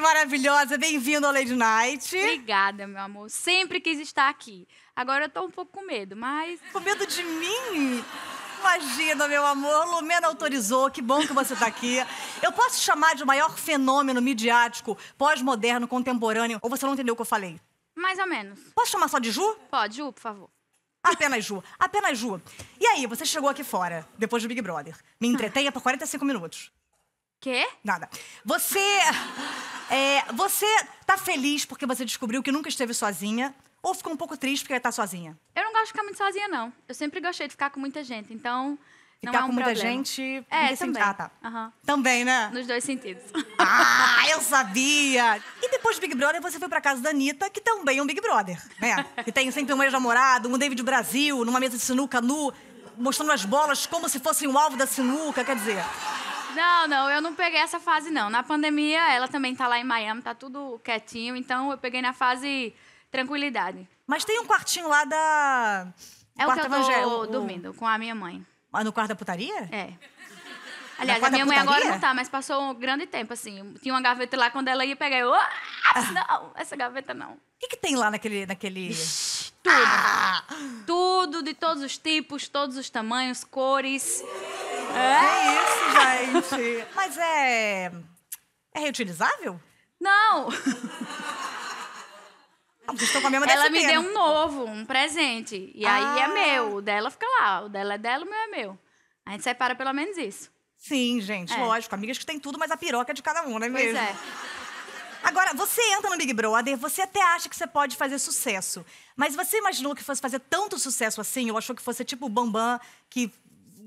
maravilhosa, bem-vindo ao Lady Night. Obrigada, meu amor. Sempre quis estar aqui. Agora eu tô um pouco com medo, mas. Com medo de mim? Imagina, meu amor. Lumena autorizou, que bom que você tá aqui. Eu posso chamar de o maior fenômeno midiático, pós-moderno, contemporâneo, ou você não entendeu o que eu falei? Mais ou menos. Posso chamar só de Ju? Pode, Ju, por favor. Apenas Ju, apenas Ju. E aí, você chegou aqui fora, depois do Big Brother. Me entretenha por 45 minutos. Quê? Nada. Você. É, você tá feliz porque você descobriu que nunca esteve sozinha? Ou ficou um pouco triste porque tá sozinha? Eu não gosto de ficar muito sozinha, não. Eu sempre gostei de ficar com muita gente, então. Ficar é um com muita problema. gente. É, nesse também. Ah, tá. Uhum. Também, né? Nos dois sentidos. Ah, eu sabia! E depois do Big Brother, você foi pra casa da Anitta, que também é um Big Brother, né? que tem sempre um ex-namorado, um David Brasil, numa mesa de sinuca nu, mostrando as bolas como se fossem o alvo da sinuca, quer dizer. Não, não, eu não peguei essa fase, não. Na pandemia, ela também tá lá em Miami, tá tudo quietinho, então eu peguei na fase tranquilidade. Mas tem um quartinho lá da. É o quarto que eu tô dormindo com a minha mãe. Mas ah, no quarto da putaria? É. Aliás, a minha mãe agora não tá, mas passou um grande tempo, assim. Tinha uma gaveta lá, quando ela ia pegar, eu... Ah, ah. não, essa gaveta não. O que, que tem lá naquele... naquele... Ixi, tudo. Ah! Tudo, de todos os tipos, todos os tamanhos, cores. É? Que é isso, gente? Mas é. É reutilizável? Não! vocês estão com a mesma Ela me deu um novo, um presente. E aí é ah. meu. O dela fica lá. O dela é dela, o meu é meu. A gente separa pelo menos isso. Sim, gente, é. lógico. Amigas que tem tudo, mas a piroca é de cada um, não é pois mesmo? Pois é. Agora, você entra no Big Brother, você até acha que você pode fazer sucesso. Mas você imaginou que fosse fazer tanto sucesso assim? Ou achou que fosse tipo o Bambam, que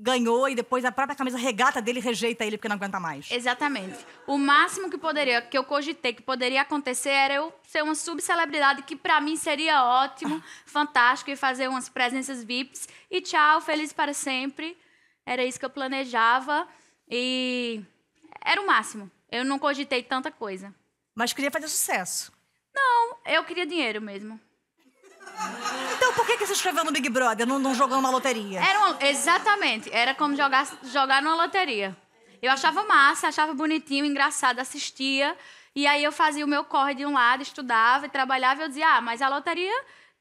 ganhou e depois a própria camisa regata dele rejeita ele porque não aguenta mais. Exatamente. O máximo que poderia, que eu cogitei que poderia acontecer era eu ser uma subcelebridade que para mim seria ótimo, fantástico e fazer umas presenças VIPs e tchau, feliz para sempre. Era isso que eu planejava e era o máximo. Eu não cogitei tanta coisa. Mas queria fazer sucesso. Não, eu queria dinheiro mesmo. Então por que, que se inscreveu no Big Brother, não, não jogou numa loteria? Era exatamente, era como jogar, jogar numa loteria. Eu achava massa, achava bonitinho, engraçado, assistia. E aí eu fazia o meu corre de um lado, estudava e trabalhava. E eu dizia, ah, mas a loteria,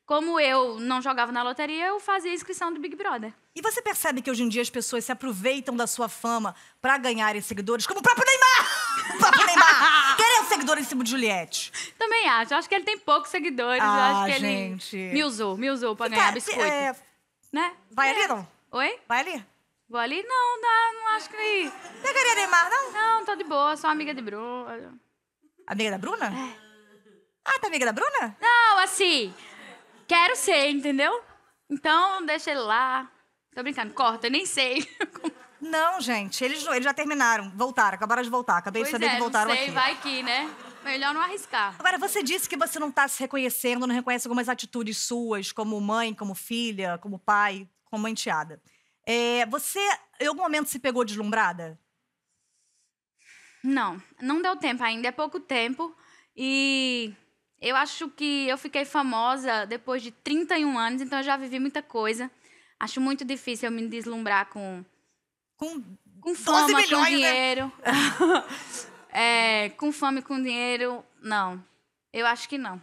como eu não jogava na loteria, eu fazia a inscrição do Big Brother. E você percebe que hoje em dia as pessoas se aproveitam da sua fama para ganharem seguidores, como o próprio Neymar! O próprio Neymar! Querem um é seguidor em cima de Juliette. Também acho. Acho que ele tem poucos seguidores. Ah, acho que gente. ele me usou, me usou pra ganhar tá, é, biscoito. É... Né? Vai é. ali, não? Oi? Vai ali? Vou ali? Não, não, não acho que... Pegaria Neymar, não? Não, tô de boa. Sou amiga de Bruna. Amiga da Bruna? É. Ah, tá amiga da Bruna? Não, assim... Quero ser, entendeu? Então, deixa ele lá. Tô brincando, corta, eu nem sei. Não, gente, eles, eles já terminaram, voltaram, acabaram de voltar. Acabei pois de saber é, que voltaram não sei, aqui. vai aqui, né? Melhor não arriscar. Agora, você disse que você não tá se reconhecendo, não reconhece algumas atitudes suas, como mãe, como filha, como pai, como enteada. É, você, em algum momento, se pegou deslumbrada? Não, não deu tempo ainda, é pouco tempo. E eu acho que eu fiquei famosa depois de 31 anos, então eu já vivi muita coisa. Acho muito difícil eu me deslumbrar com. Com, com fama, milhões, com né? dinheiro. Né? é, com fama e com dinheiro, não. Eu acho que não.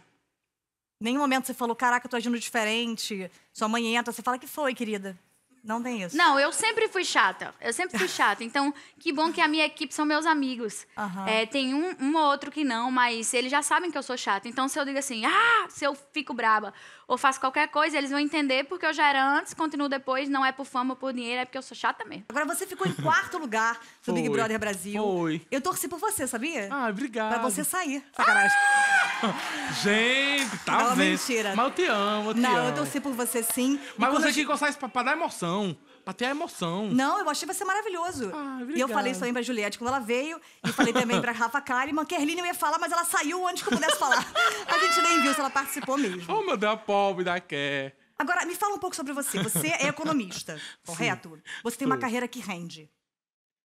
Nenhum momento você falou, caraca, eu tô agindo diferente. Sua mãe entra, você fala, que foi, querida? Não tem isso. Não, eu sempre fui chata. Eu sempre fui chata. Então, que bom que a minha equipe são meus amigos. Uhum. É, tem um, um ou outro que não, mas eles já sabem que eu sou chata. Então, se eu digo assim, ah, se eu fico braba ou faço qualquer coisa, eles vão entender porque eu já era antes, continuo depois. Não é por fama ou por dinheiro, é porque eu sou chata mesmo. Agora, você ficou em quarto lugar no Big Brother Brasil. Foi. Eu torci por você, sabia? Ah, obrigado. Pra você sair. Ah! Sacanagem. Ah! Gente, tá não, mentira. Mas eu te amo, eu te não, amo. Não, eu torci por você sim. Mas você tem que consegue pra, pra dar emoção emoção. Pra ter a emoção. Não, eu achei você maravilhoso. Ah, e eu falei isso também pra Juliette quando ela veio. E falei também pra Rafa Kalimann. Kerline ia falar, mas ela saiu antes que eu pudesse falar. A gente nem viu se ela participou mesmo. Oh, meu Deus, pobre da Kerr. Agora, me fala um pouco sobre você. Você é economista, correto? Você tem uma carreira que rende.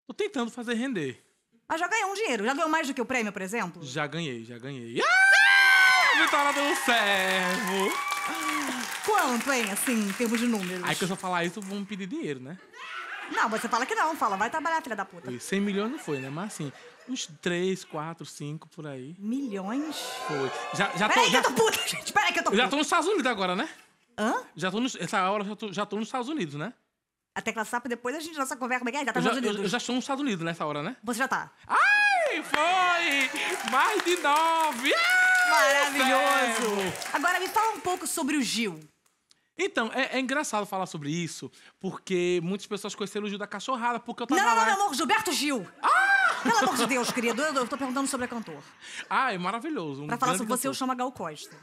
Tô tentando fazer render. Ah, já ganhou um dinheiro. Já ganhou mais do que o prêmio, por exemplo? Já ganhei, já ganhei. Ah! Vitória do Servo! Quanto, hein? Assim, em termos de números. Aí que eu só falar isso, vão pedir dinheiro, né? Não, você fala que não. Fala, vai trabalhar, filha da puta. E 100 milhões não foi, né? Mas assim, uns 3, 4, 5 por aí. Milhões? Foi. Já, já Peraí tô, já... que eu tô puta, gente. Peraí que eu tô puta. Eu já tô nos Estados Unidos agora, né? Hã? Já tô nos... Essa hora já tô, já tô nos Estados Unidos, né? A tecla SAP, depois a gente, nossa conversa, como é que é? Já tá nos já, Estados Unidos. Eu já estou nos Estados Unidos nessa hora, né? Você já tá. Ai, foi! Mais de nove! Maravilhoso! Agora me fala um pouco sobre o Gil. Então, é, é, engraçado falar sobre isso, porque muitas pessoas conheceram o Gil da Cachorrada, porque eu tava não, lá... Não, não, não, Gilberto Gil! Ah! Pelo amor de Deus, querido, eu, tô perguntando sobre a cantor. Ah, é maravilhoso. Um pra falar sobre cantor. você, eu chamo a Gal Costa.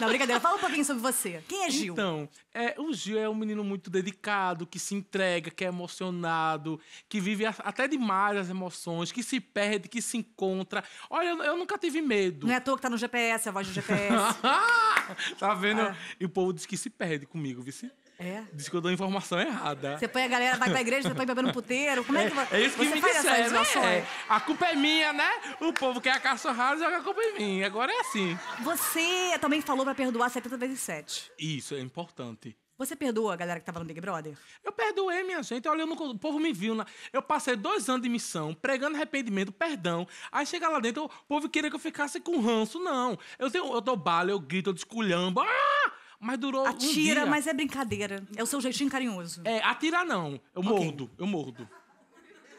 Não, brincadeira, fala um pouquinho sobre você. Quem é Gil? Então, é, o Gil é um menino muito dedicado, que se entrega, que é emocionado, que vive até demais as emoções, que se perde, que se encontra. Olha, eu, eu nunca tive medo. Não é à toa que tá no GPS, a voz do GPS. tá vendo? Ah. E o povo diz que se perde comigo, vice. É. Diz que eu dou informação errada. Você põe a galera, vai pra igreja, você põe bebendo no puteiro. Como é, é que você. É isso que você me faz disseram, essas relações? É. A culpa é minha, né? O povo quer a caça rara joga a culpa em mim. Agora é assim. Você também falou pra perdoar 70 vezes 7. Isso, é importante. Você perdoa a galera que tava no Big Brother? Eu perdoei, minha gente. Olha, o povo me viu. Na... Eu passei dois anos de missão, pregando arrependimento, perdão. Aí chega lá dentro, o povo queria que eu ficasse com ranço. Não. Eu, tenho, eu dou bala, eu grito, eu desculhambo. Ah! Mas durou atira, um dia. Atira, mas é brincadeira. É o seu jeitinho carinhoso. É, atira não. Eu okay. mordo, eu mordo.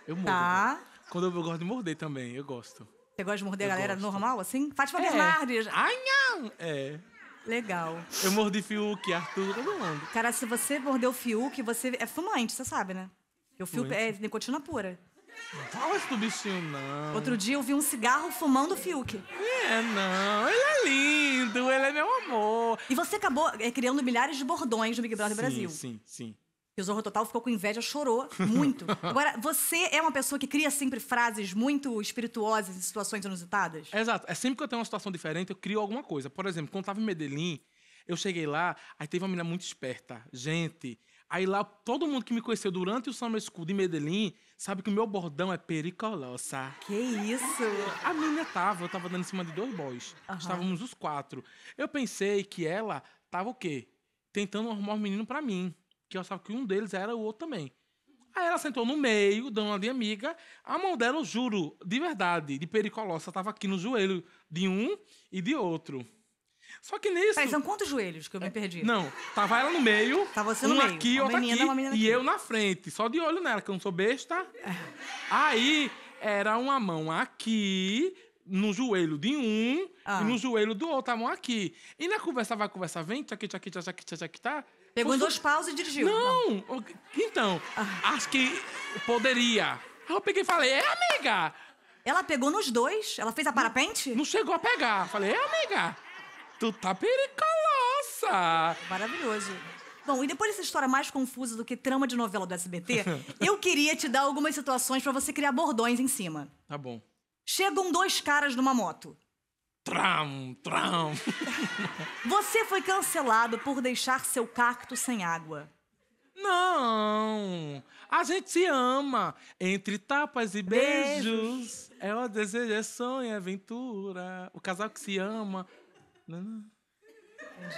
Eu mordo. Tá. Quando eu, eu, gosto de morder também, eu gosto. Você gosta de morder a galera gosto. normal, assim? Fátima é. Bernardes. Ai, não! É. Legal. Eu mordi Fiuk, Arthur, todo mundo. Cara, se você mordeu Fiuk, você é fumante, você sabe, né? Eu fio é nicotina pura. Fala isso do bichinho, não. Outro dia eu vi um cigarro fumando o Fiuk. É, não. Ele é lindo ele é meu amor. E você acabou é, criando milhares de bordões no Big Brother sim, Brasil. Sim, sim. E o Zorro Total ficou com inveja, chorou muito. Agora, você é uma pessoa que cria sempre frases muito espirituosas em situações inusitadas? exato. É sempre que eu tenho uma situação diferente, eu crio alguma coisa. Por exemplo, quando eu tava em Medellín, eu cheguei lá, aí teve uma menina muito esperta. Gente, Aí lá, todo mundo que me conheceu durante o Summer School de Medellín sabe que o meu bordão é pericolosa. Que isso? A minha tava, eu tava dando em cima de dois boys. Uhum. Estávamos os quatro. Eu pensei que ela tava o quê? Tentando arrumar um menino para mim. Que eu sabia que um deles era o outro também. Aí ela sentou no meio, dando uma de amiga. A mão dela, eu juro, de verdade, de pericolosa, tava aqui no joelho de um e de outro. Só que nisso. Mas tá, são quantos joelhos que eu me perdi? É, não, tava ela no meio. Tava tá você no um meio. aqui, uma outra menina, aqui, uma menina aqui. E eu na frente, só de olho nela, que eu não sou besta. É. Aí era uma mão aqui, no joelho de um ah. e no joelho do outro, a mão aqui. E na conversa vai, conversa vem, tchaki, tchaki, tchaki, tchaki, tá. Pegou Posso... em dois paus e dirigiu. Não! não. Então, ah. acho que poderia. Aí eu peguei e falei, é, amiga! Ela pegou nos dois? Ela fez a parapente? Não, não chegou a pegar. Falei, é, amiga! Tu tá pericolosa! Maravilhoso. Bom, e depois dessa história mais confusa do que trama de novela do SBT, eu queria te dar algumas situações para você criar bordões em cima. Tá bom. Chegam dois caras numa moto. Tram, tram. Você foi cancelado por deixar seu cacto sem água. Não! A gente se ama entre tapas e beijos. beijos. É o desejo, é sonho, é aventura. O casal que se ama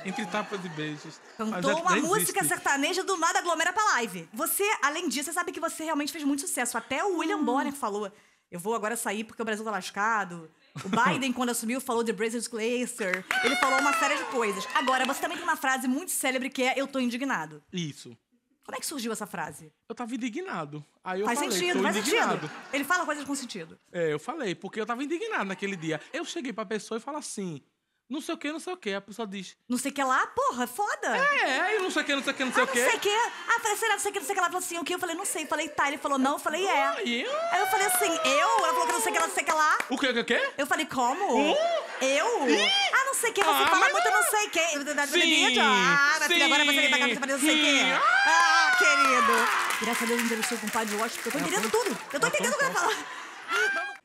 entre tapas e beijos. Cantou é uma música existe. sertaneja do nada aglomera pra live. Você, além disso, você sabe que você realmente fez muito sucesso. Até o William hum. Bonner falou: Eu vou agora sair porque o Brasil tá lascado. O Biden, quando assumiu, falou de Braces Glacier. Ele falou uma série de coisas. Agora, você também tem uma frase muito célebre que é Eu tô indignado. Isso. Como é que surgiu essa frase? Eu tava indignado. Aí eu faz falei, sentido, faz indignado. sentido. Ele fala coisas com sentido. É, eu falei, porque eu tava indignado naquele dia. Eu cheguei pra pessoa e falo assim: não sei o que, não sei o que. A pessoa diz. Não sei o que lá, porra, foda. É, é, e não sei o que, não sei o que, não sei ah, o que. Não sei o que. Ah, falei, será, não sei o que, não sei o que. Ela falou assim, o que? Eu falei, não sei. Falei, tá. Ele falou, não. Eu falei, é. Ah, eu? Aí eu falei assim, eu? Ela falou que não sei o que, não sei o que lá. O que, o que, o que? Eu falei, como? Uh? Eu? Ih? Ah, não sei o que. Você ah, fala muito, não. sei o que. Sim. Ah, minha filha, agora você que tá com você não sei o que. Ah, querido. Graças a Deus, não teve pai de Washington, porque eu tô entendendo tudo. Eu tô entendendo o que ela fala.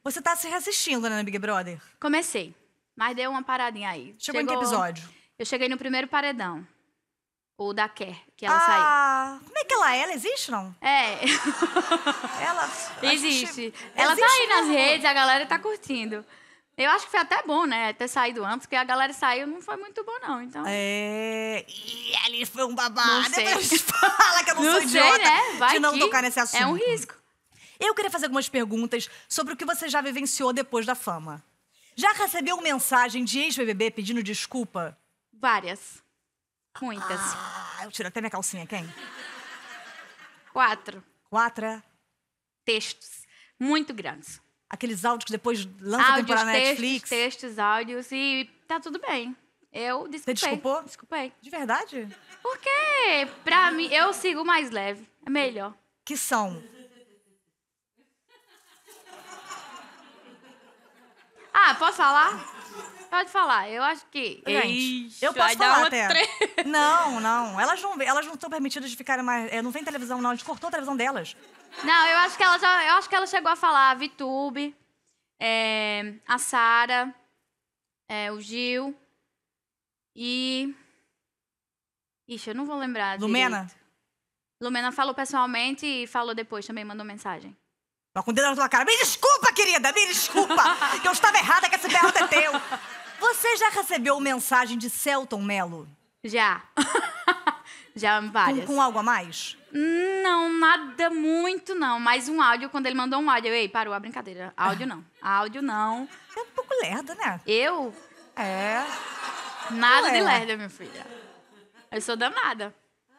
Você tá se reassistindo, né, Big Brother? Comecei. Mas deu uma paradinha aí. Chegou, Chegou em que episódio? Eu cheguei no primeiro paredão. O da Ker, que ela ah, saiu. Ah, como é que ela é? Ela existe, não? É. ela. Existe. ela existe tá aí nas redes, a galera tá curtindo. Eu acho que foi até bom, né? Ter saído antes, porque a galera saiu não foi muito bom, não. Então. É. E ali foi um babado. Não sei. fala que eu não, não sou sei, idiota né? Vai de não tocar nesse assunto. É um risco. Eu queria fazer algumas perguntas sobre o que você já vivenciou depois da fama. Já recebeu mensagem de ex-BBB pedindo desculpa? Várias. Muitas. Ah, eu tiro até minha calcinha, quem? Quatro. Quatro? É? Textos. Muito grandes. Aqueles áudios que depois lança a temporada na Netflix? textos, áudios e tá tudo bem. Eu desculpei. Você desculpou? Desculpei. De verdade? Porque, pra mim, eu sigo mais leve. É melhor. Que são Ah, posso falar? Pode falar. Eu acho que. Gente, Ixi, eu posso falar até. Tre... Não, não. Elas não elas não estão permitidas de ficarem mais. É, não vem televisão, não. A gente cortou a televisão delas. Não, eu acho que ela já. Eu acho que ela chegou a falar a Vitube, é, a Sara, é, o Gil e. Ixi, eu não vou lembrar. Lumena? Direito. Lumena falou pessoalmente e falou depois também, mandou mensagem. Mas com o dedo na tua cara. Me desculpa, querida, me desculpa. que eu estava errada, que esse berro é teu. Você já recebeu mensagem de Celton Mello? Já. já várias. Com, com, algo a mais? Não, nada muito não. Mais um áudio, quando ele mandou um áudio. Eu, Ei, parou a brincadeira. Áudio não. Áudio não. é um pouco lerda, né? Eu? É. Nada Ué. de lerda, minha filha. Eu sou danada.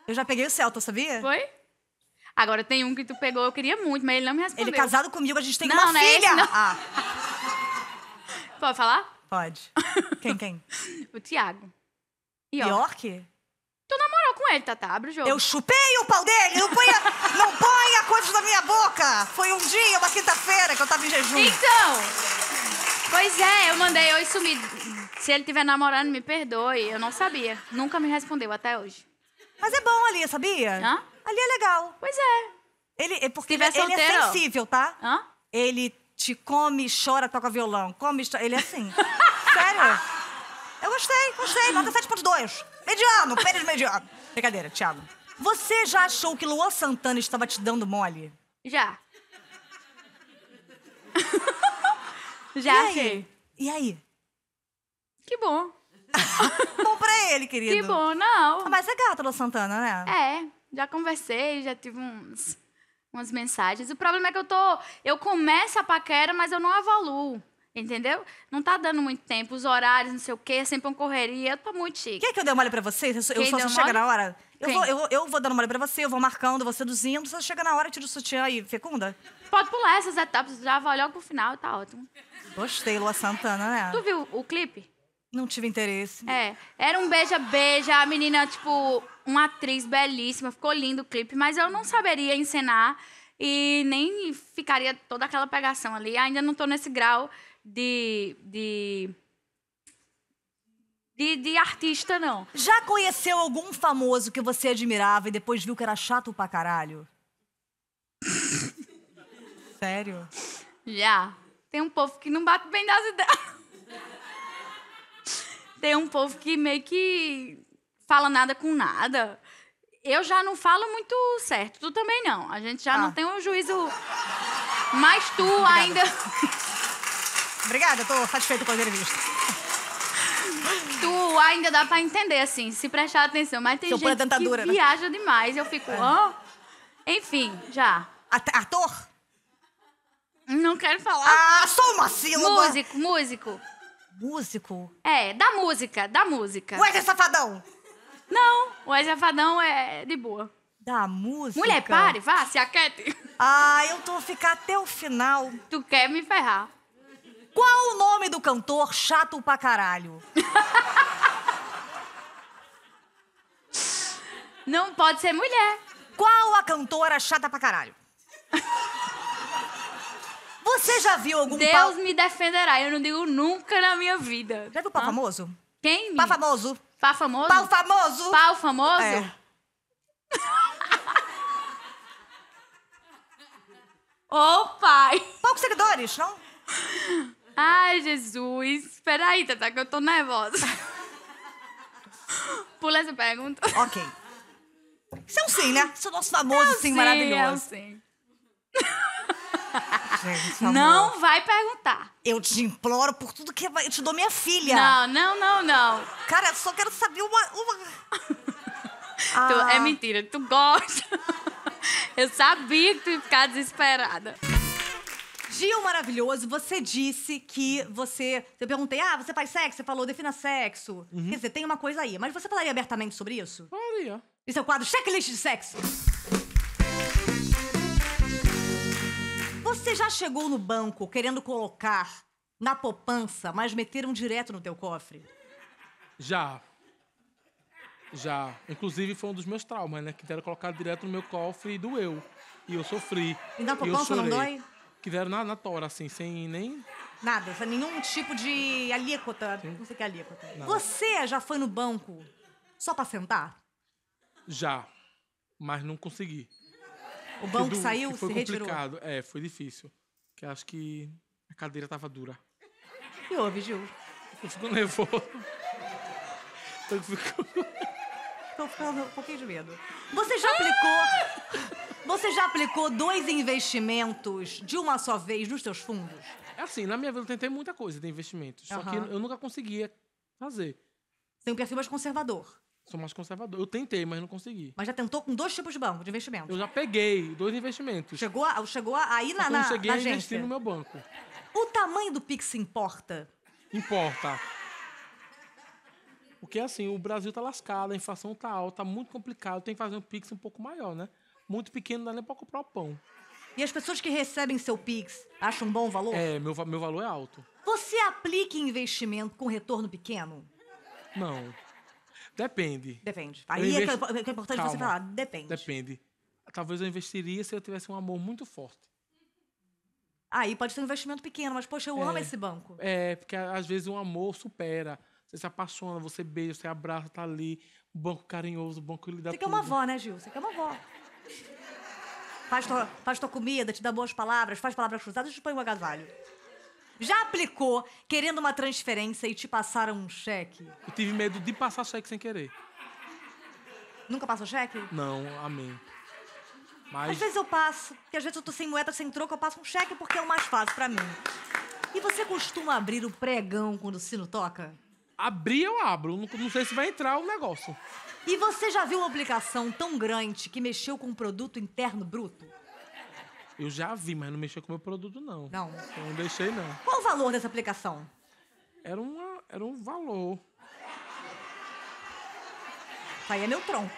Eu já peguei o Celton, sabia? Foi? Agora tem um que tu pegou, eu queria muito, mas ele não me respondeu. Ele é casado comigo, a gente tem não, uma não filha. É esse, Ah. Pode falar? Pode. Quem, quem? o Tiago. York. York? Tu namorou com ele, Tata, abre o jogo. Eu chupei o pau dele! Não ponha, não ponha coisas na minha boca! Foi um dia, uma quinta-feira, que eu tava em jejum. Então! Pois é, eu mandei oi sumido. Se ele tiver namorando, me perdoe. Eu não sabia. Nunca me respondeu até hoje. Mas é bom ali, sabia? Hã? Ali é legal. Pois é. Ele, é porque ele, ele, é sensível, tá? Hã? Ele te come, chora, toca violão. Come, chora. Ele é assim. Sério? Eu gostei, gostei. Nota 7.2. Mediano, pênis mediano. Brincadeira, Thiago. Você já achou que Luan Santana estava te dando mole? Já. já e sei. E aí? Que bom. bom pra ele, querido. Que bom, não. Ah, mas é gato, Luan Santana, né? É já conversei, já tive uns, umas mensagens. O problema é que eu tô. Eu começo a paquera, mas eu não evoluo. Entendeu? Não tá dando muito tempo, os horários, não sei o quê, é sempre uma correria. Eu tô muito chique. Quer é que eu dê uma olhada pra vocês? Eu, eu só, só chega na hora. Eu vou, eu, eu vou dando uma olhada pra você, eu vou marcando, vou seduzindo, só chega na hora, tira o sutiã e fecunda. Pode pular essas etapas, já vai olhar pro final, tá ótimo. Gostei, Lua Santana, né? Tu viu o clipe? Não tive interesse. É. Era um beija-beija, a menina, tipo, uma atriz belíssima, ficou lindo o clipe, mas eu não saberia encenar e nem ficaria toda aquela pegação ali. Ainda não tô nesse grau de. de. De, de artista, não. Já conheceu algum famoso que você admirava e depois viu que era chato pra caralho? Sério? Já. Tem um povo que não bate bem das ideias tem um povo que meio que fala nada com nada. Eu já não falo muito certo, tu também não. A gente já ah. não tem um juízo. Mas tu Obrigada. ainda. Obrigada, tô satisfeito com a entrevista. Tu ainda dá pra entender, assim, se prestar atenção. Mas tem Seu gente que né? viaja né? demais. Eu fico, É. Oh. Enfim, já. Ator? Não quero falar. Ah, sou uma sílaba. Músico, músico. Músico? É, da música, da música. Wesley Safadão! Não, o Wesley Safadão é de boa. Da música? Mulher, pare, vá, se aquete. Ah, eu tô ficar até o final. Tu quer me ferrar. Qual o nome do cantor chato pra caralho? Não pode ser mulher. Qual a cantora chata pra caralho? Você já viu algum Deus me defenderá. Eu não digo nunca na minha vida. Já viu pau ah. famoso? Quem? Pau famoso. Pau famoso? Pau famoso. Pau famoso? É. oh, pai. Poucos seguidores, não? Ai, Jesus. Espera aí, Tata, que eu tô nervosa. Pula essa pergunta. Ok. Isso é um sim, né? Isso é o nosso famoso é um sim, sim maravilhoso. É um sim. Gente, é não vai perguntar. Eu te imploro por tudo que eu te dou minha filha. Não, não, não, não. Cara, só quero saber uma. uma... ah. tu, é ah. mentira, tu gosta. Eu sabia que tu ia ficar desesperada. Gil maravilhoso, você disse que você. Eu perguntei, ah, você faz sexo? Você falou, defina sexo. Uhum. Quer dizer, tem uma coisa aí. Mas você falaria abertamente sobre isso? Falaria. Isso é o quadro checklist de sexo. Você já chegou no banco querendo colocar na poupança, mas meteram direto no teu cofre? Já. Já. Inclusive foi um dos meus traumas, né? deram colocar direto no meu cofre e doeu. E eu sofri. E na poupança não dói? Quiseram na, na tora, assim, sem nem. Nada, sem nenhum tipo de alíquota. Sim. Não sei que é alíquota. Nada. Você já foi no banco só pra sentar? Já. Mas não consegui. O banco que do, saiu, que foi se complicado. retirou. É, foi difícil. Que acho que a cadeira tava dura. E houve, Gil? Eu fico nervoso. Então fico... Tô ficando um pouquinho de medo. Você já aplicou... Você já aplicou dois investimentos de uma só vez nos seus fundos? É assim, na minha vida eu tentei muita coisa de investimentos. Só que eu nunca conseguia fazer. Tem um perfil mais conservador. Sou mais conservador. Eu tentei, mas não consegui. Mas já tentou com dois tipos de banco de investimento? Eu já peguei dois investimentos. Chegou, a, chegou aí na, na, eu cheguei na a investir no meu banco. O tamanho do Pix importa? Importa. Porque assim, o Brasil tá lascado, a inflação tá alta, tá muito complicado, tem que fazer um Pix um pouco maior, né? Muito pequeno não dá nem pra comprar o pão. E as pessoas que recebem seu Pix acham um bom valor? É, meu, meu valor é alto. Você aplica investimento com retorno pequeno? Não. Depende. Depende. Aí é investi... é, que é importante Calma. você falar, depende. Depende. Talvez eu investiria se eu tivesse um amor muito forte. Aí pode ser um investimento pequeno, mas, poxa, eu é, amo esse banco. É, porque às vezes o um amor supera. Você se apaixona, você beija, você abraça, tá ali. Um banco carinhoso, um banco que lhe dá Você é tudo. quer uma avó, né, Gil? Você quer é uma avó. Faz tua, faz tua comida, te dá boas palavras, faz palavras cruzadas e te põe um agasalho. Já aplicou querendo uma transferência e te passaram um cheque? Eu tive medo de passar cheque sem querer. Nunca passou cheque? Não, amém. Mas... Às vezes eu passo, porque às vezes eu tô sem moeda, sem troco, eu passo um cheque porque é o mais fácil para mim. E você costuma abrir o pregão quando o sino toca? Abrir eu abro, não, não sei se vai entrar o negócio. E você já viu uma aplicação tão grande que mexeu com o produto interno bruto? Eu já vi, mas não mexeu com o meu produto, não. Não. Eu não deixei, não. Qual o valor dessa aplicação? Era, uma, era um valor. Tá é meu tronco.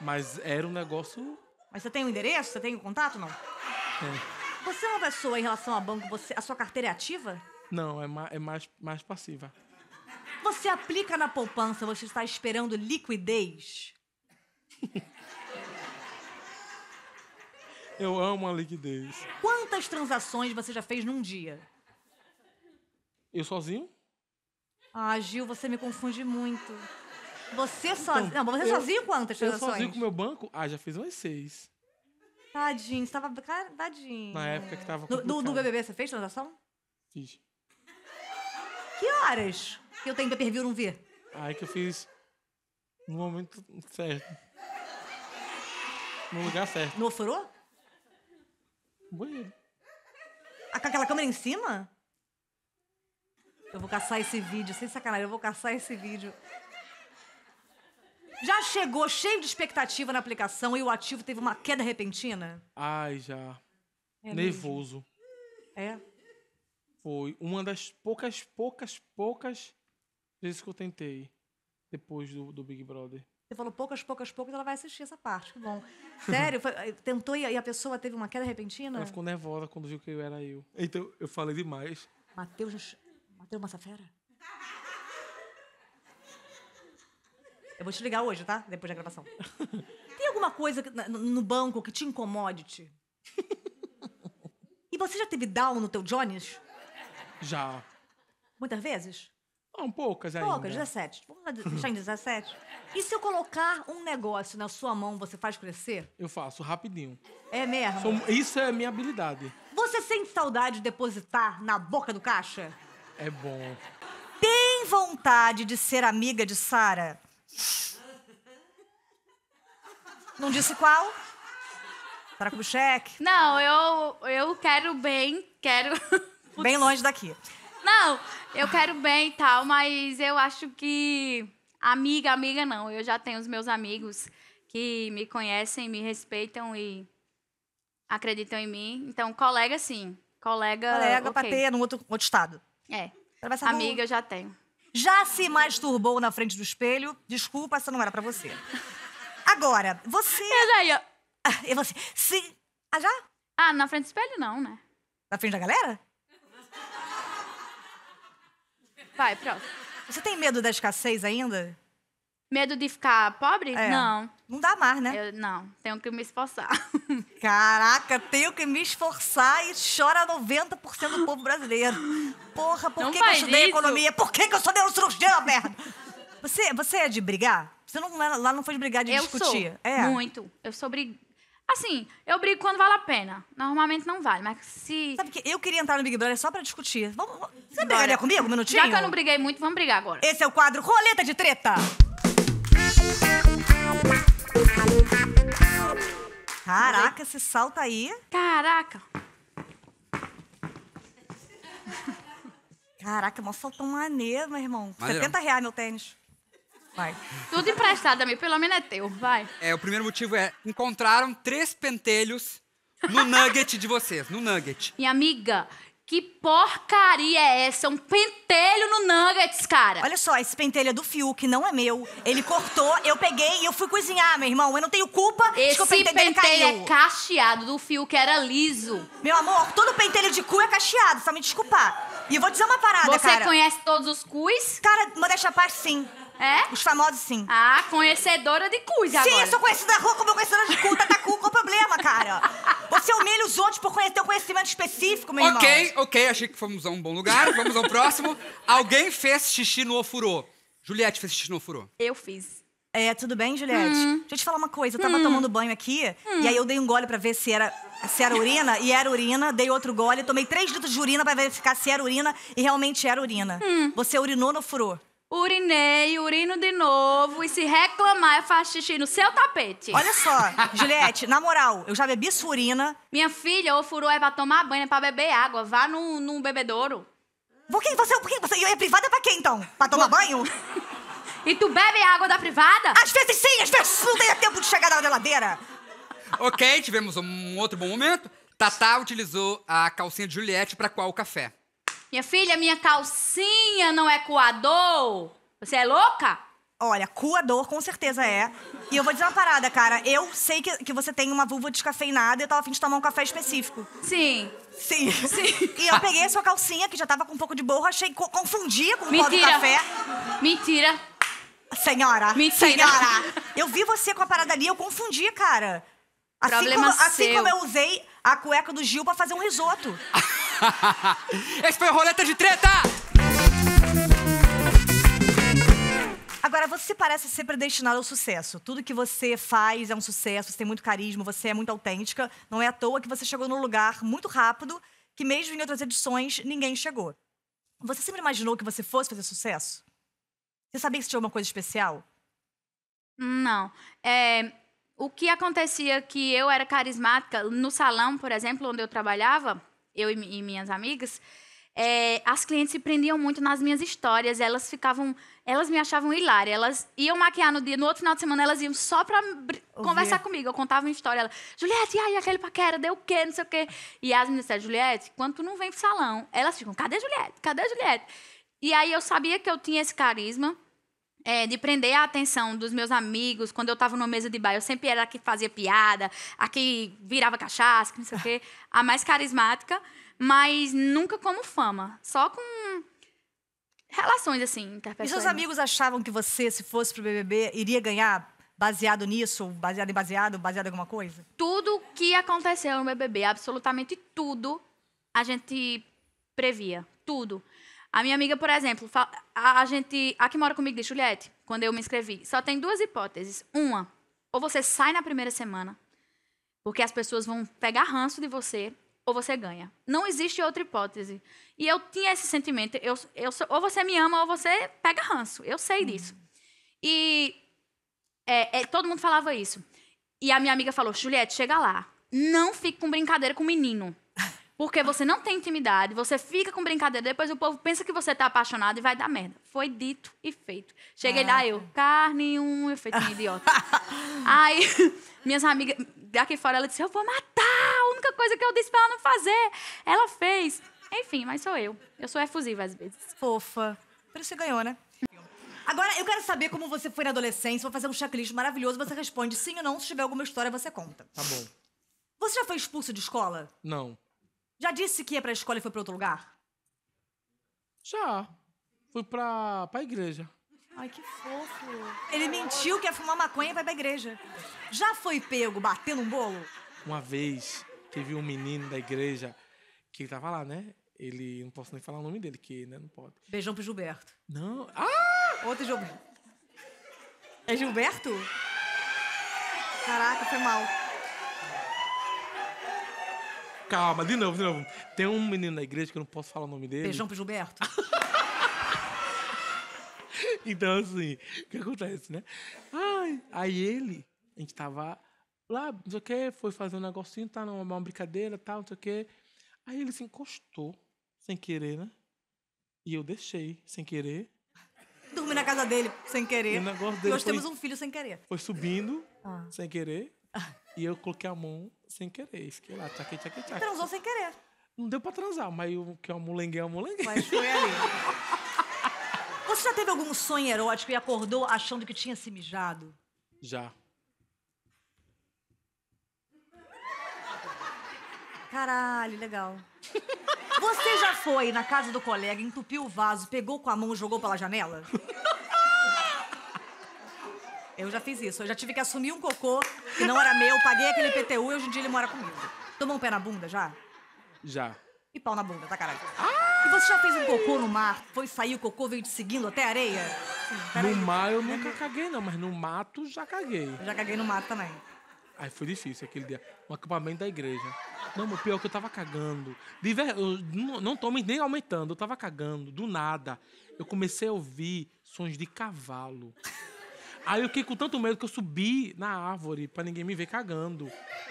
Mas era um negócio. Mas você tem o um endereço? Você tem o um contato não? É. Você é uma pessoa em relação a banco, você, a sua carteira é ativa? Não, é, ma, é mais, mais passiva. Você aplica na poupança, você está esperando liquidez? Eu amo a liquidez. Quantas transações você já fez num dia? Eu sozinho? Ah, Gil, você me confunde muito. Você então, sozinho. Não, você eu, sozinho quantas transações? Eu sozinho com o meu banco? Ah, já fiz umas seis. Tadinho, você tava. tadinho. Na época que tava. No, do, BBB você fez transação? Fiz. Que horas que eu tenho pay per não vi? Ah, é que eu fiz no momento certo. No lugar certo. No ofurô? Banheiro. Ah, com aquela câmera em cima? Eu vou caçar esse vídeo, sem sacanagem, eu vou caçar esse vídeo. Já chegou cheio de expectativa na aplicação e o ativo teve uma queda repentina? Ai, já. É Nervoso. Mesmo. É? Foi uma das poucas, poucas, poucas vezes que eu tentei depois do, do Big Brother. Você falou poucas, poucas, poucas, ela vai assistir essa parte. Que bom. Sério? Foi, eh, tentou e a pessoa teve uma queda repentina? Ela ficou nervosa quando viu que eu era eu. Então, eu falei demais. Matheus. Matheus Massafera? Eu vou te ligar hoje, tá? Depois da gravação. Tem alguma coisa no banco que te incomode? -te? E você já teve down no teu Jones? Já. Muitas vezes? Não, poucas ainda. Poucas, 17. Vamos deixar em 17? E se eu colocar um negócio na sua mão, você faz crescer? Eu faço, rapidinho. É mesmo? Sou- isso é minha habilidade. Você sente saudade de depositar na boca do caixa? É bom. Tem vontade de ser amiga de Sara? Não disse qual? Sara cheque Não, eu, eu quero bem, quero. Bem longe daqui. Não, eu quero bem e tal, mas eu acho que amiga, amiga não. Eu já tenho os meus amigos que me conhecem, me respeitam e acreditam em mim. Então, colega sim. Colega. Colega okay. pra ter num outro, outro estado. É. Amiga, no... eu já tenho. Já se masturbou na frente do espelho? Desculpa, essa não era para você. Agora, você. Eu já ia. Eu e você? Se. Ah, já? Ah, na frente do espelho não, né? Na frente da galera? Vai, pronto Você tem medo da escassez ainda? Medo de ficar pobre? É. Não. Não dá mais, né? Eu, não, tenho que me esforçar. Caraca, tenho que me esforçar e chora 90% do povo brasileiro. Porra, por não que, que eu estudei isso. economia? Por que, que eu sou neurocirurgiã, merda? Você, você é de brigar? Você não, lá não foi de brigar, de eu discutir? Sou. É. Muito. Eu sou brigada Assim, eu brigo quando vale a pena. Normalmente não vale, mas se. Sabe que eu queria entrar no Big Brother só pra discutir. Vamos, vamos... você brigaria comigo um minutinho? Já que eu não briguei muito, vamos brigar agora. Esse é o quadro Roleta de Treta! Caraca, esse salta aí. Caraca. Caraca, mó saltão maneiro, meu irmão. Maneiro. 70 reais meu tênis. Tudo emprestado, amigo. Pelo menos é teu. Vai. É, o primeiro motivo é: encontraram três pentelhos no nugget de vocês, no nugget. Minha amiga, que porcaria é essa? Um pentelho no nuggets, cara. Olha só, esse pentelho é do Fiuk, não é meu. Ele cortou, eu peguei e eu fui cozinhar, meu irmão. Eu não tenho culpa esse que o pentelho, pentelho é caiu. é cacheado, do Fiuk era liso. Meu amor, todo pentelho de cu é cacheado, só me desculpar. E eu vou dizer uma parada, Você cara. Você conhece todos os cuis? Cara, modéstia parte, sim. É? Os famosos, sim. Ah, conhecedora de cu, agora. Sim, eu sou conhecida da rua como conhecedora de cu. Tá cu, qual o problema, cara? Você humilha os outros por conhecer um conhecimento específico, meu irmão. Ok, ok, achei que fomos a um bom lugar. Vamos ao próximo. Alguém fez xixi no ofurô. Juliette fez xixi no ofurô. Eu fiz. É, tudo bem, Juliette? Hum. Deixa eu te falar uma coisa. Eu tava hum. tomando banho aqui, hum. e aí eu dei um gole pra ver se era, se era urina, e era urina. Dei outro gole, tomei três litros de urina pra verificar se era urina, e realmente era urina. Hum. Você urinou no furô urinei, urino de novo e se reclamar eu faço xixi no seu tapete. Olha só, Juliette, na moral, eu já bebi surina. Minha filha, ou furou é pra tomar banho, é pra beber água. Vá num, num bebedouro. Por que você, por que você é privada pra quê, então? Pra tomar banho? E tu bebe água da privada? Às vezes sim, às vezes não tem tempo de chegar na geladeira. ok, tivemos um outro bom momento. Tatá utilizou a calcinha de Juliette pra qual o café. Minha filha, minha calcinha não é coador. Você é louca? Olha, coador com certeza é. E eu vou dizer uma parada, cara. Eu sei que, que você tem uma vulva descafeinada e eu tava afim de tomar um café específico. Sim. Sim. Sim. E eu peguei a sua calcinha, que já tava com um pouco de borra, achei co confundia com o pó do café. Mentira. Senhora. Mentira. Senhora. Eu vi você com a parada ali, eu confundi, cara. Assim Problema como, seu. Assim como eu usei a cueca do Gil pra fazer um risoto. Esse foi o Roleta de Treta! Agora, você parece ser predestinado ao sucesso. Tudo que você faz é um sucesso, você tem muito carisma, você é muito autêntica. Não é à toa que você chegou num lugar muito rápido que, mesmo em outras edições, ninguém chegou. Você sempre imaginou que você fosse fazer sucesso? Você sabia que você tinha uma coisa especial? Não. É, o que acontecia que eu era carismática no salão, por exemplo, onde eu trabalhava, eu e, e minhas amigas, é, as clientes se prendiam muito nas minhas histórias, elas ficavam, elas me achavam hilária, elas iam maquiar no dia, no outro final de semana elas iam só para conversar comigo, eu contava uma história, ela, Juliette, e aí aquele paquera, deu o quê, não sei o quê, e as meninas disseram, Juliette, quando tu não vem pro salão, elas ficam, cadê Juliette, cadê Juliette? E aí eu sabia que eu tinha esse carisma, é, de prender a atenção dos meus amigos, quando eu estava numa mesa de bar, eu sempre era a que fazia piada, a que virava cachaça, não sei o quê, a mais carismática, mas nunca como fama, só com relações assim, interpessoais. E seus amigos achavam que você, se fosse pro BBB, iria ganhar baseado nisso, baseado em baseado, baseado em alguma coisa? Tudo que aconteceu no BBB, absolutamente tudo, a gente previa, tudo. A minha amiga, por exemplo, a, gente, a que mora comigo diz, Juliette, quando eu me inscrevi, só tem duas hipóteses. Uma, ou você sai na primeira semana, porque as pessoas vão pegar ranço de você, ou você ganha. Não existe outra hipótese. E eu tinha esse sentimento, eu, eu ou você me ama ou você pega ranço. Eu sei disso. E é, é, todo mundo falava isso. E a minha amiga falou, Juliette, chega lá. Não fique com brincadeira com o menino. Porque você não tem intimidade, você fica com brincadeira, depois o povo pensa que você tá apaixonado e vai dar merda. Foi dito e feito. Cheguei lá, é. eu, carne, um efeito idiota. Aí, minhas amigas, daqui fora, ela disse: Eu vou matar! A única coisa que eu disse pra ela não fazer. Ela fez. Enfim, mas sou eu. Eu sou efusiva às vezes. Fofa. Por isso você ganhou, né? Agora, eu quero saber como você foi na adolescência. Vou fazer um checklist maravilhoso. Você responde sim ou não. Se tiver alguma história, você conta. Tá bom. Você já foi expulso de escola? Não. Já disse que ia pra escola e foi pra outro lugar? Já. Fui pra, pra igreja. Ai, que fofo. Ele mentiu que ia fumar maconha e vai pra igreja. Já foi pego batendo um bolo? Uma vez teve um menino da igreja que tava lá, né? Ele, não posso nem falar o nome dele, que né, não pode. Beijão pro Gilberto. Não. Ah! Outro Gilberto. É Gilberto? Caraca, foi mal. Calma, de novo, de novo. Tem um menino na igreja que eu não posso falar o nome dele. Beijão pro Gilberto. então, assim, o que acontece, né? Ai, aí ele, a gente tava lá, não sei o quê, foi fazer um negocinho, tá numa brincadeira, tal, não sei o quê. Aí ele se encostou, sem querer, né? E eu deixei, sem querer. Dormi na casa dele, sem querer. E o negócio dele e hoje foi, temos um filho sem querer. Foi subindo, ah. sem querer. e eu coloquei a mão sem querer. fiquei lá, tchaque, tchaque, tchaque. Transou sem querer. Não deu pra transar, mas o que eu o eu amulenguei. Mas foi ali. Você já teve algum sonho erótico e acordou achando que tinha se mijado? Já. Caralho, legal. Você já foi na casa do colega, entupiu o vaso, pegou com a mão e jogou pela janela? Eu já fiz isso. Eu já tive que assumir um cocô que não era meu, paguei aquele PTU e hoje em dia ele mora comigo. Tomou um pé na bunda já? Já. E pau na bunda, tá caralho? Ah! E você já fez um cocô no mar? Foi sair o cocô, veio te seguindo até a areia? no mar eu nunca caguei, não, mas no mato já caguei. Eu já caguei no mato também. Aí foi difícil aquele dia. Um acampamento da igreja. Não, o pior é que eu tava cagando. Ver, eu não, não tô nem aumentando, eu tava cagando, do nada. Eu comecei a ouvir sons de cavalo. Aí eu fiquei com tanto medo que eu subi na árvore pra ninguém me ver cagando.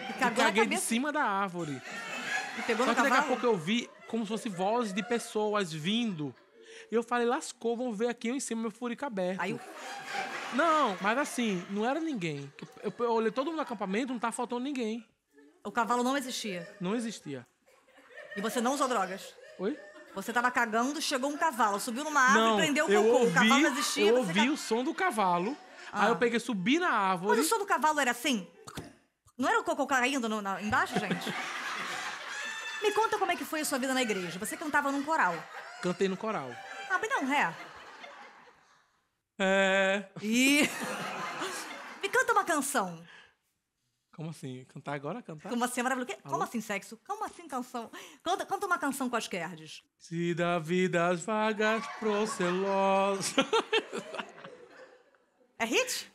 E cagou e caguei de cima da árvore. E pegou Só que daqui a pouco eu vi como se fosse vozes de pessoas vindo. E eu falei, lascou, vão ver aqui eu em cima meu furico aberto. Aí eu... Não, mas assim, não era ninguém. Eu, eu, olhei todo mundo no acampamento, não tava faltando ninguém. O cavalo não existia? Não existia. E você não usou drogas? Oi? Você tava cagando, chegou um cavalo, subiu numa árvore não, e prendeu o cocô. Ouvi, o cavalo não existia. Eu ouvi ca... o som do cavalo. Ah. Aí eu ah. peguei, subi na árvore. Mas o som do cavalo era assim? Não era o cocô caindo no, na, embaixo, gente? Me conta como é que foi a sua vida na igreja. Você cantava num coral. Cantei no coral. Ah, mas não, ré. É. E. Me canta uma canção. Como assim? Cantar agora? Cantar? Como assim? É maravilhoso. Como assim sexo? Como assim canção? Canta, canta uma canção com as querdes. Se da vida as vagas procelosas. É hit?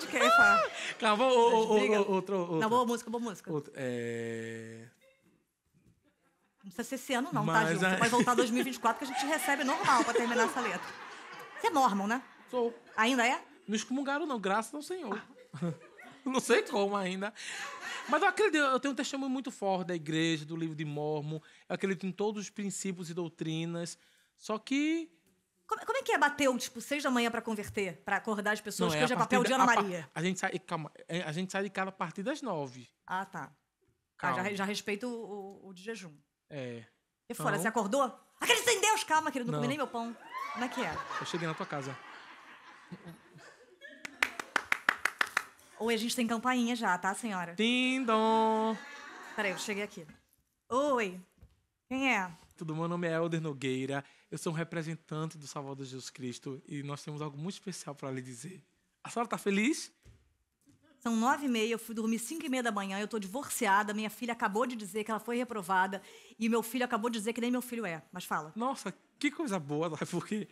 de quem fala. É Calma, ou, outro, outro. Não, boa música, boa música. Outro, é... Não precisa ser esse ano, não, tá, Mas, tá, gente? Você pode voltar 2024 que a gente recebe normal pra terminar essa letra. Você é mormon, né? Sou. Ainda é? Não excomungaram, não, graças ao Senhor. não sei como ainda. Mas eu acredito, eu tenho um testemunho muito forte da igreja, do livro de Mormon. Eu acredito em todos os princípios e doutrinas. Só que como, como é que é bater, tipo, seis da manhã para converter, para acordar as pessoas, não, que é hoje é papel de Ana Maria? A, a, gente sai, calma, é, a gente sai de casa a partir das nove. Ah, tá. Ah, já, já respeito o, o, o, de jejum. É. E fora, então- você acordou? Acredita em Deus, calma, querido, não, não comi nem meu pão. Como é que é? Eu cheguei na tua casa. Ou a gente tem campainha já, tá, senhora? Tindom! Peraí, eu cheguei aqui. Oi, quem é? Tudo, meu nome é Helder Nogueira eu sou um representante do Salvador Jesus Cristo e nós temos algo muito especial para lhe dizer. A senhora está feliz? São nove e meia, eu fui dormir cinco e meia da manhã, eu estou divorciada, minha filha acabou de dizer que ela foi reprovada e meu filho acabou de dizer que nem meu filho é. Mas fala. Nossa, que coisa boa, porque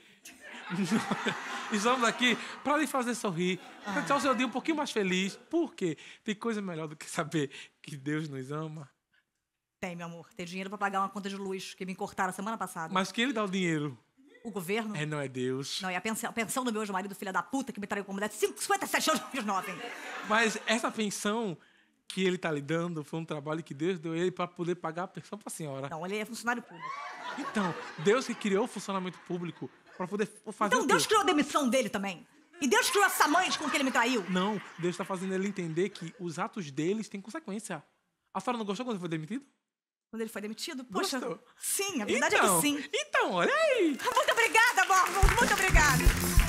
estamos aqui para lhe fazer sorrir, para ah. deixar o seu dia um pouquinho mais feliz. Por quê? Tem coisa melhor do que saber que Deus nos ama tem, meu amor. Tem dinheiro para pagar uma conta de luz que me cortaram semana passada. Mas quem lhe dá o dinheiro? O governo? É, não é Deus. Não, é a pensão, a pensão do meu ex-marido, filha da puta, que me traiu com mulher de 57 anos que jovem. Mas essa pensão que ele tá lhe dando foi um trabalho que Deus deu ele para poder pagar a pensão pra senhora. Não, ele é funcionário público. Então, Deus que criou o funcionamento público para poder fazer Então Deus criou a demissão dele também. E Deus criou essa mãe com que ele me traiu. Não, Deus está fazendo ele entender que os atos deles têm consequência. A senhora não gostou quando foi demitido? Quando ele foi demitido? Poxa, Gostou? sim, a verdade então, é que então, sim. Então, olha aí! Muito obrigada, Mormon, muito obrigada!